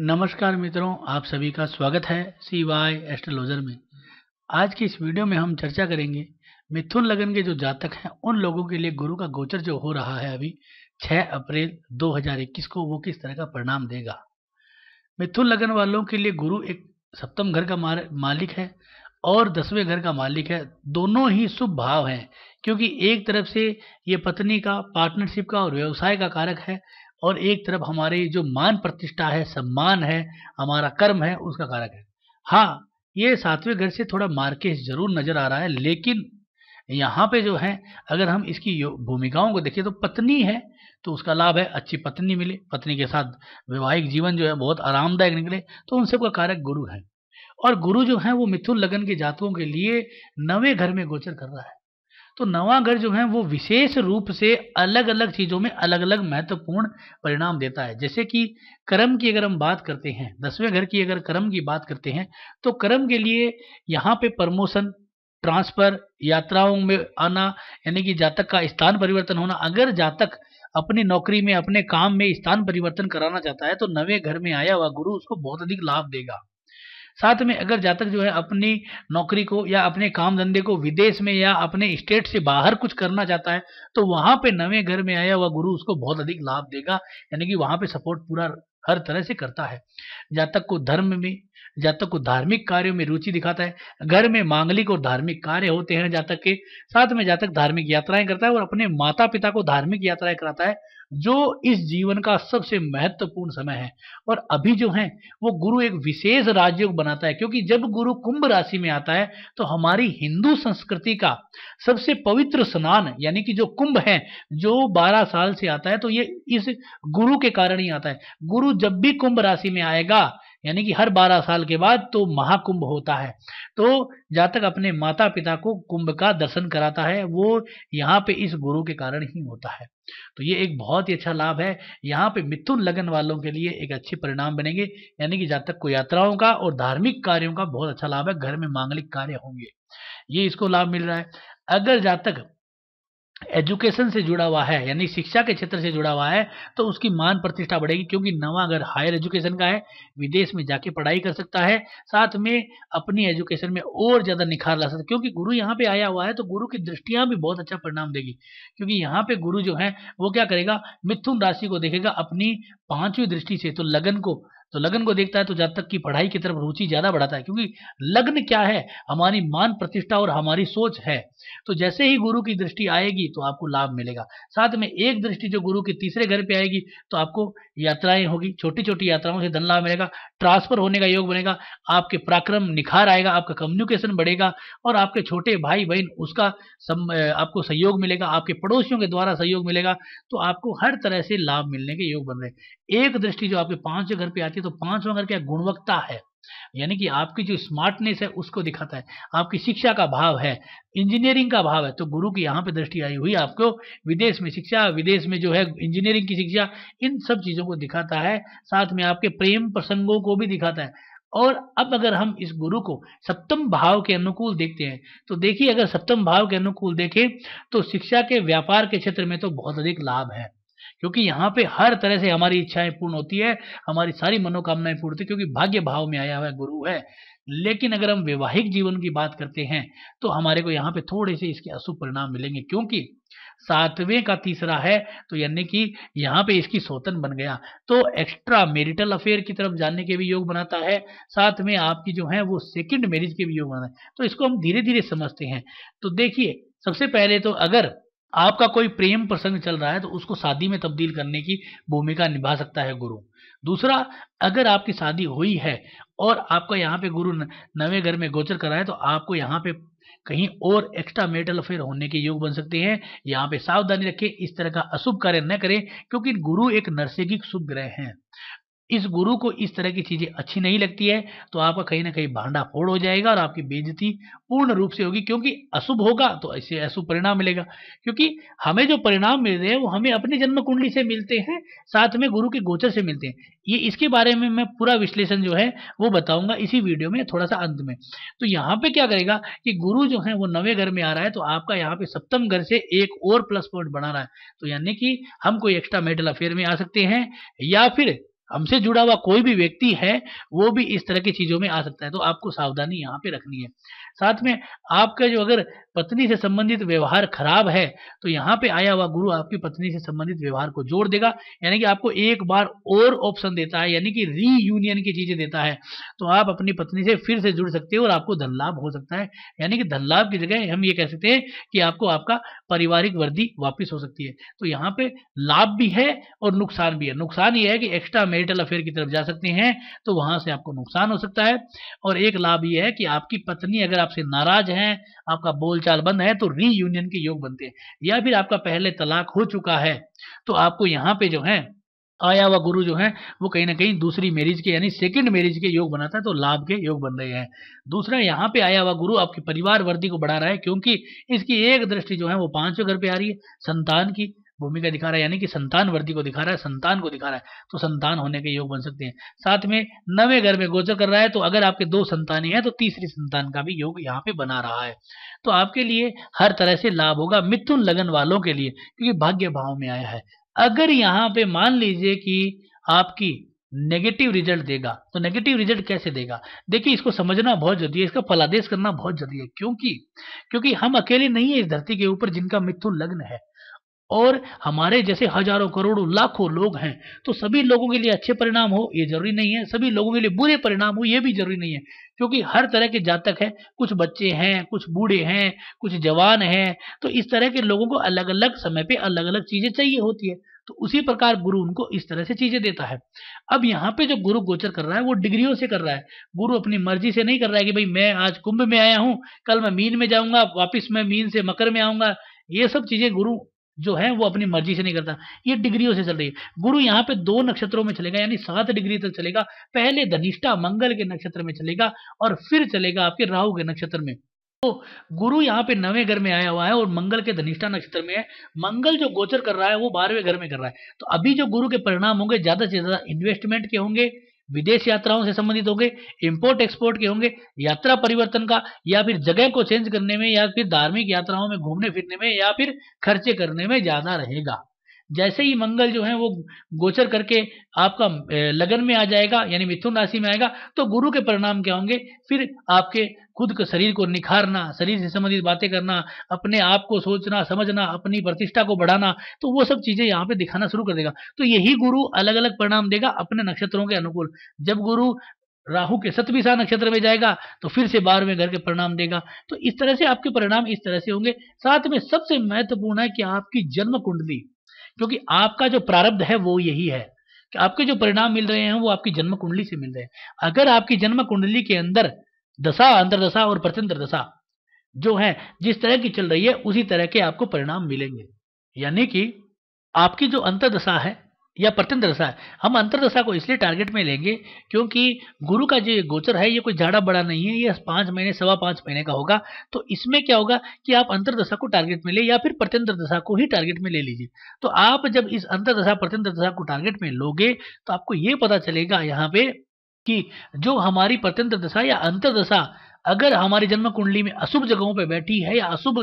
नमस्कार मित्रों आप सभी का स्वागत है सी वाई एस्ट्रोलॉजर में आज की इस वीडियो में हम चर्चा करेंगे मिथुन लगन के जो जातक हैं उन लोगों के लिए गुरु का गोचर जो हो रहा है अभी 6 अप्रैल 2021 को वो किस तरह का परिणाम देगा मिथुन लगन वालों के लिए गुरु एक सप्तम घर का मालिक है और दसवें घर का मालिक है दोनों ही शुभ भाव हैं क्योंकि एक तरफ से ये पत्नी का पार्टनरशिप का और व्यवसाय का कारक है और एक तरफ हमारी जो मान प्रतिष्ठा है सम्मान है हमारा कर्म है उसका कारक है हाँ ये सातवें घर से थोड़ा मार्केज जरूर नजर आ रहा है लेकिन यहाँ पे जो है अगर हम इसकी भूमिकाओं को देखें तो पत्नी है तो उसका लाभ है अच्छी पत्नी मिले पत्नी के साथ वैवाहिक जीवन जो है बहुत आरामदायक निकले तो उन सबका कारक गुरु है और गुरु जो है वो मिथुन लगन के जातकों के लिए नवे घर में गोचर कर रहा है तो नवागढ़ जो है वो विशेष रूप से अलग अलग चीज़ों में अलग अलग महत्वपूर्ण परिणाम देता है जैसे कि कर्म की अगर हम बात करते हैं दसवें घर की अगर कर्म की बात करते हैं तो कर्म के लिए यहाँ पे प्रमोशन ट्रांसफर यात्राओं में आना यानी कि जातक का स्थान परिवर्तन होना अगर जातक अपनी नौकरी में अपने काम में स्थान परिवर्तन कराना चाहता है तो नवे घर में आया हुआ गुरु उसको बहुत अधिक लाभ देगा साथ में अगर जातक जो है अपनी नौकरी को या अपने काम धंधे को विदेश में या अपने स्टेट से बाहर कुछ करना चाहता है तो वहां पे नवे घर में आया हुआ गुरु उसको बहुत अधिक लाभ देगा यानी कि वहां पे सपोर्ट पूरा हर तरह से करता है जातक को धर्म में जातक को धार्मिक कार्यों में रुचि दिखाता है घर में मांगलिक और धार्मिक कार्य होते हैं जातक के साथ में जातक धार्मिक यात्राएं करता है और अपने माता पिता को धार्मिक यात्राएं कराता है जो इस जीवन का सबसे महत्वपूर्ण समय है और अभी जो है वो गुरु एक विशेष राजयोग बनाता है क्योंकि जब गुरु कुंभ राशि में आता है तो हमारी हिंदू संस्कृति का सबसे पवित्र स्नान यानी कि जो कुंभ है जो 12 साल से आता है तो ये इस गुरु के कारण ही आता है गुरु जब भी कुंभ राशि में आएगा यानी कि हर 12 साल के बाद तो महाकुंभ होता है तो जातक अपने माता पिता को कुंभ का दर्शन कराता है वो यहाँ पे इस गुरु के कारण ही होता है तो ये एक बहुत ही अच्छा लाभ है यहाँ पे मिथुन लगन वालों के लिए एक अच्छे परिणाम बनेंगे यानी कि जातक को यात्राओं का और धार्मिक कार्यों का बहुत अच्छा लाभ है घर में मांगलिक कार्य होंगे ये इसको लाभ मिल रहा है अगर जातक एजुकेशन से जुड़ा हुआ है यानी शिक्षा के क्षेत्र से जुड़ा हुआ है तो उसकी मान प्रतिष्ठा बढ़ेगी क्योंकि नवा अगर हायर एजुकेशन का है विदेश में जाके पढ़ाई कर सकता है साथ में अपनी एजुकेशन में और ज़्यादा निखार ला सकता है क्योंकि गुरु यहाँ पे आया हुआ है तो गुरु की दृष्टियाँ भी बहुत अच्छा परिणाम देगी क्योंकि यहाँ पे गुरु जो है वो क्या करेगा मिथुन राशि को देखेगा अपनी पांचवी दृष्टि से तो लगन को तो लगन को देखता है तो जातक की पढ़ाई की तरफ रुचि ज़्यादा बढ़ाता है क्योंकि लग्न क्या है हमारी मान प्रतिष्ठा और हमारी सोच है तो जैसे ही गुरु की दृष्टि आएगी तो आपको लाभ मिलेगा साथ में एक दृष्टि जो गुरु के तीसरे घर पे आएगी तो आपको यात्राएं होगी छोटी छोटी यात्राओं से धन लाभ मिलेगा ट्रांसफर होने का योग बनेगा आपके पराक्रम निखार आएगा आपका कम्युनिकेशन बढ़ेगा और आपके छोटे भाई बहन उसका सम, आपको सहयोग मिलेगा आपके पड़ोसियों के द्वारा सहयोग मिलेगा तो आपको हर तरह से लाभ मिलने के योग बन रहे एक दृष्टि जो आपके पांचवें घर पे आती है तो पांचवा घर क्या गुणवत्ता है यानी कि आपकी जो स्मार्टनेस है उसको दिखाता है आपकी शिक्षा का भाव है इंजीनियरिंग का भाव है तो गुरु की यहाँ पे दृष्टि आई हुई आपको विदेश में शिक्षा विदेश में जो है इंजीनियरिंग की शिक्षा इन सब चीज़ों को दिखाता है साथ में आपके प्रेम प्रसंगों को भी दिखाता है और अब अगर हम इस गुरु को सप्तम भाव के अनुकूल देखते हैं तो देखिए अगर सप्तम भाव के अनुकूल देखें तो शिक्षा के व्यापार के क्षेत्र में तो बहुत अधिक लाभ है क्योंकि यहाँ पे हर तरह से हमारी इच्छाएं पूर्ण होती है हमारी सारी मनोकामनाएं पूर्ण होती है क्योंकि भाग्य भाव में आया हुआ गुरु है लेकिन अगर हम वैवाहिक जीवन की बात करते हैं तो हमारे को यहाँ पे थोड़े से इसके अशुभ परिणाम मिलेंगे क्योंकि सातवें का तीसरा है तो यानी कि यहाँ पे इसकी सोतन बन गया तो एक्स्ट्रा मेरिटल अफेयर की तरफ जाने के भी योग बनाता है साथ में आपकी जो है वो सेकंड मैरिज के भी योग बनाता है तो इसको हम धीरे धीरे समझते हैं तो देखिए सबसे पहले तो अगर आपका कोई प्रेम प्रसंग चल रहा है तो उसको शादी में तब्दील करने की भूमिका निभा सकता है गुरु दूसरा अगर आपकी शादी हुई है और आपका यहाँ पे गुरु नवे घर में गोचर कराए है तो आपको यहाँ पे कहीं और एक्स्ट्रा मेटल अफेयर होने के योग बन सकते हैं यहाँ पे सावधानी रखें इस तरह का अशुभ कार्य न करें क्योंकि गुरु एक नरसिंगिक शुभ ग्रह हैं इस गुरु को इस तरह की चीज़ें अच्छी नहीं लगती है तो आपका कहीं ना कहीं भांडा फोड़ हो जाएगा और आपकी बेजती पूर्ण रूप से होगी क्योंकि अशुभ होगा तो ऐसे अशुभ परिणाम मिलेगा क्योंकि हमें जो परिणाम मिल रहे हैं वो हमें अपने जन्म कुंडली से मिलते हैं साथ में गुरु के गोचर से मिलते हैं ये इसके बारे में मैं पूरा विश्लेषण जो है वो बताऊंगा इसी वीडियो में थोड़ा सा अंत में तो यहाँ पे क्या करेगा कि गुरु जो है वो नवे घर में आ रहा है तो आपका यहाँ पे सप्तम घर से एक और प्लस पॉइंट बना रहा है तो यानी कि हम कोई एक्स्ट्रा मेडल अफेयर में आ सकते हैं या फिर हमसे जुड़ा हुआ कोई भी व्यक्ति है वो भी इस तरह की चीज़ों में आ सकता है तो आपको सावधानी यहाँ पे रखनी है साथ में आपका जो अगर पत्नी से संबंधित व्यवहार खराब है तो यहाँ पे आया हुआ गुरु आपकी पत्नी से संबंधित व्यवहार को जोड़ देगा यानी कि आपको एक बार और ऑप्शन देता है यानी कि रीयूनियन की चीजें देता है तो आप अपनी पत्नी से फिर से जुड़ सकते हो और आपको धन लाभ हो सकता है यानी कि धन लाभ की जगह हम ये कह सकते हैं कि आपको आपका पारिवारिक वृद्धि वापिस हो सकती है तो यहाँ पे लाभ भी है और नुकसान भी है नुकसान ये है कि एक्स्ट्रा मेरिटल अफेयर की तरफ जा सकते हैं तो वहां से आपको नुकसान हो सकता है और एक लाभ ये है कि आपकी पत्नी अगर आपसे नाराज है आपका बोलचाल बंद है तो री यूनियन के योग बनते हैं या फिर आपका पहले तलाक हो चुका है तो आपको यहाँ पे जो है आया हुआ गुरु जो है वो कहीं ना कहीं दूसरी मैरिज के यानी सेकंड मैरिज के योग बनाता है तो लाभ के योग बन रहे हैं दूसरा यहाँ पे आया हुआ गुरु आपके परिवार वर्दी को बढ़ा रहा है क्योंकि इसकी एक दृष्टि जो है वो पांचवें घर पे आ रही है संतान की भूमिका दिखा रहा है यानी कि संतान वर्दी को दिखा रहा है संतान को दिखा रहा है तो संतान होने के योग बन सकते हैं साथ में नवे घर में गोचर कर रहा है तो अगर आपके दो संतानी हैं तो तीसरी संतान का भी योग यहाँ पे बना रहा है तो आपके लिए हर तरह से लाभ होगा मिथुन लगन वालों के लिए क्योंकि भाग्य भाव में आया है अगर यहाँ पे मान लीजिए कि आपकी नेगेटिव रिजल्ट देगा तो नेगेटिव रिजल्ट कैसे देगा देखिए इसको समझना बहुत जरूरी है इसका फलादेश करना बहुत जरूरी है क्योंकि क्योंकि हम अकेले नहीं है इस धरती के ऊपर जिनका मिथुन लग्न है और हमारे जैसे हजारों करोड़ों लाखों लोग हैं तो सभी लोगों के लिए अच्छे परिणाम हो ये जरूरी नहीं है सभी लोगों के लिए बुरे परिणाम हो ये भी जरूरी नहीं है क्योंकि हर तरह के जातक हैं कुछ बच्चे हैं कुछ बूढ़े हैं कुछ जवान हैं तो इस तरह के लोगों को अलग अलग समय पे अलग अलग चीज़ें चाहिए होती है तो उसी प्रकार गुरु उनको इस तरह से चीज़ें देता है अब यहाँ पे जो गुरु गोचर कर रहा है वो डिग्रियों से कर रहा है गुरु अपनी मर्जी से नहीं कर रहा है कि भाई मैं आज कुंभ में आया हूँ कल मैं मीन में जाऊँगा वापिस मैं मीन से मकर में आऊँगा ये सब चीज़ें गुरु जो है वो अपनी मर्जी से नहीं करता ये डिग्रियों से चल रही है गुरु यहाँ पे दो नक्षत्रों में चलेगा यानी सात डिग्री तक चलेगा पहले धनिष्ठा मंगल के नक्षत्र में चलेगा और फिर चलेगा आपके राहु के नक्षत्र में तो गुरु यहाँ पे नवे घर में आया हुआ है और मंगल के धनिष्ठा नक्षत्र में है मंगल जो गोचर कर रहा है वो बारहवें घर में कर रहा है तो अभी जो गुरु के परिणाम होंगे ज्यादा से ज्यादा इन्वेस्टमेंट के होंगे विदेश यात्राओं से संबंधित होंगे इंपोर्ट एक्सपोर्ट के होंगे यात्रा परिवर्तन का या फिर जगह को चेंज करने में या फिर धार्मिक यात्राओं में घूमने फिरने में या फिर खर्चे करने में ज्यादा रहेगा जैसे ही मंगल जो है वो गोचर करके आपका लगन में आ जाएगा यानी मिथुन राशि में आएगा तो गुरु के परिणाम क्या होंगे फिर आपके खुद के शरीर को निखारना शरीर से संबंधित बातें करना अपने आप को सोचना समझना अपनी प्रतिष्ठा को बढ़ाना तो वो सब चीज़ें यहाँ पे दिखाना शुरू कर देगा तो यही गुरु अलग अलग परिणाम देगा अपने नक्षत्रों के अनुकूल जब गुरु राहु के सतविशा नक्षत्र में जाएगा तो फिर से बारहवें घर के परिणाम देगा तो इस तरह से आपके परिणाम इस तरह से होंगे साथ में सबसे महत्वपूर्ण है कि आपकी जन्म कुंडली क्योंकि आपका जो प्रारब्ध है वो यही है कि आपके जो परिणाम मिल रहे हैं वो आपकी जन्म कुंडली से मिल रहे हैं अगर आपकी जन्म कुंडली के अंदर दशा अंतरदशा और प्रत्यंतर दशा जो है जिस तरह की चल रही है उसी तरह के आपको परिणाम मिलेंगे यानी कि आपकी जो अंतरदशा है या प्रत्यंत दशा है हम अंतरदशा को इसलिए टारगेट में लेंगे क्योंकि गुरु का जो गोचर है ये कोई झाड़ा बड़ा नहीं है ये पांच महीने सवा पांच महीने का होगा तो इसमें क्या होगा कि आप अंतरदशा को टारगेट में ले या फिर प्रत्यंत दशा को ही टारगेट में ले लीजिए तो आप जब इस अंतरदशा प्रत्यंत दशा को टारगेट में लोगे तो आपको ये पता चलेगा यहाँ पे कि जो हमारी प्रत्यंत दशा या अंतर दशा अगर हमारी जन्म कुंडली में अशुभ जगहों पर बैठी है या अशुभ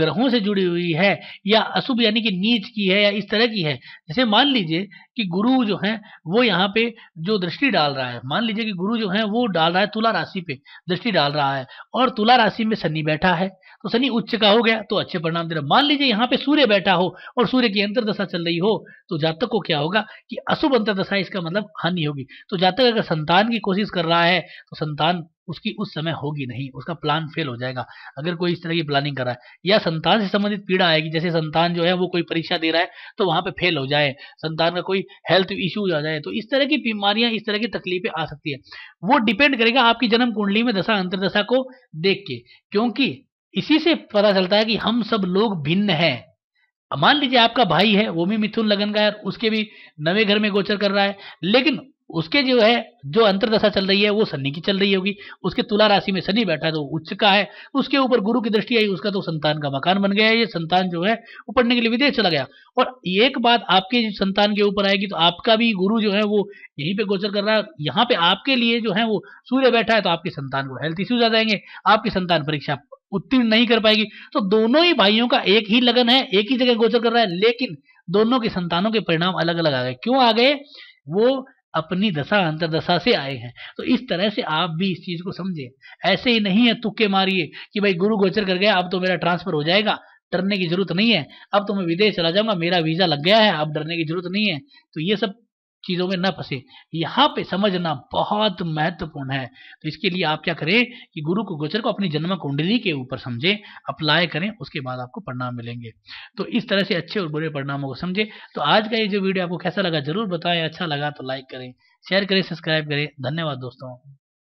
ग्रहों से जुड़ी हुई है या अशुभ यानी कि नीच की है या इस तरह की है जैसे मान लीजिए कि गुरु जो है वो यहाँ पे जो दृष्टि डाल रहा है मान लीजिए कि गुरु जो है वो डाल रहा है तुला राशि पे दृष्टि डाल रहा है और तुला राशि में शनि बैठा है तो शनि उच्च का हो गया तो अच्छे परिणाम दे रहा मान लीजिए यहाँ पे सूर्य बैठा हो और सूर्य की अंतरदशा चल रही हो तो जातक को क्या होगा कि अशुभ अंतरदशा इसका मतलब हानि होगी तो जातक अगर संतान की कोशिश कर रहा है तो संतान उसकी उस समय होगी नहीं उसका प्लान फेल हो जाएगा अगर कोई इस तरह की प्लानिंग कर रहा है या संतान से संबंधित पीड़ा आएगी जैसे संतान जो है वो कोई परीक्षा दे रहा है तो वहाँ पे फेल हो जाए संतान का कोई हेल्थ इश्यूज आ जाए तो इस तरह की बीमारियां इस तरह की तकलीफें आ सकती है वो डिपेंड करेगा आपकी जन्म कुंडली में दशा अंतरदशा को देख के क्योंकि इसी से पता चलता है कि हम सब लोग भिन्न हैं मान लीजिए आपका भाई है वो भी मिथुन लगन का है उसके भी नवे घर में गोचर कर रहा है लेकिन उसके जो है जो अंतरदशा चल रही है वो शनि की चल रही होगी उसके तुला राशि में शनि बैठा है तो उच्च का है उसके ऊपर गुरु की दृष्टि आई उसका तो संतान का मकान बन गया है ये संतान जो है वो पढ़ने के लिए विदेश चला गया और एक बात आपके संतान के ऊपर आएगी तो आपका भी गुरु जो है वो यहीं पे गोचर कर रहा है यहाँ पे आपके लिए जो है वो सूर्य बैठा है तो आपके संतान को हेल्थ इश्यूज आ जाएंगे आपकी संतान परीक्षा उत्तीर्ण नहीं कर पाएगी तो दोनों ही भाइयों का एक ही लगन है एक ही जगह गोचर कर रहा है लेकिन दोनों के संतानों के परिणाम अलग अलग आ गए क्यों आ गए वो अपनी दशा अंतरदशा से आए हैं तो इस तरह से आप भी इस चीज को समझे ऐसे ही नहीं है तुक्के मारिए कि भाई गुरु गोचर कर गया अब तो मेरा ट्रांसफर हो जाएगा डरने की जरूरत नहीं है अब तो मैं विदेश चला जाऊंगा मेरा वीजा लग गया है अब डरने की जरूरत नहीं है तो ये सब चीज़ों में ना फंसे यहाँ पे समझना बहुत महत्वपूर्ण है तो इसके लिए आप क्या करें कि गुरु को गोचर को अपनी जन्म कुंडली के ऊपर समझें अप्लाई करें उसके बाद आपको परिणाम मिलेंगे तो इस तरह से अच्छे और बुरे परिणामों को समझें तो आज का ये जो वीडियो आपको कैसा लगा जरूर बताएं अच्छा लगा तो लाइक करें शेयर करें सब्सक्राइब करें धन्यवाद दोस्तों